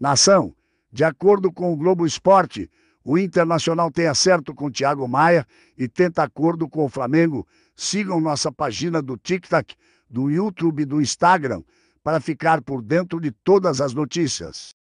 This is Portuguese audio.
Nação, de acordo com o Globo Esporte, o Internacional tem acerto com Thiago Maia e tenta acordo com o Flamengo. Sigam nossa página do TikTok, do YouTube e do Instagram para ficar por dentro de todas as notícias.